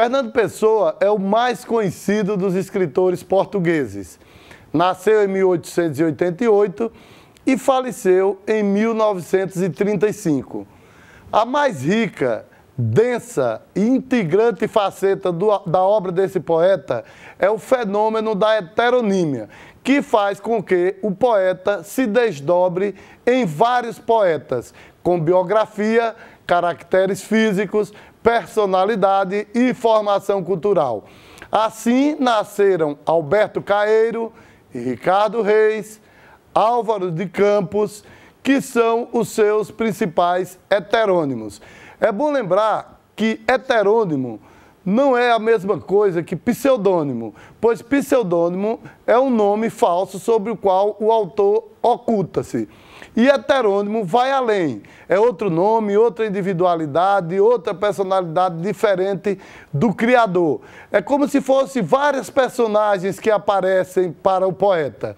Fernando Pessoa é o mais conhecido dos escritores portugueses. Nasceu em 1888 e faleceu em 1935. A mais rica, densa e integrante faceta do, da obra desse poeta é o fenômeno da heteronímia, que faz com que o poeta se desdobre em vários poetas, com biografia, caracteres físicos, personalidade e formação cultural. Assim nasceram Alberto Caeiro e Ricardo Reis, Álvaro de Campos, que são os seus principais heterônimos. É bom lembrar que heterônimo não é a mesma coisa que pseudônimo, pois pseudônimo é um nome falso sobre o qual o autor oculta-se. E heterônimo vai além, é outro nome, outra individualidade, outra personalidade diferente do criador. É como se fossem várias personagens que aparecem para o poeta.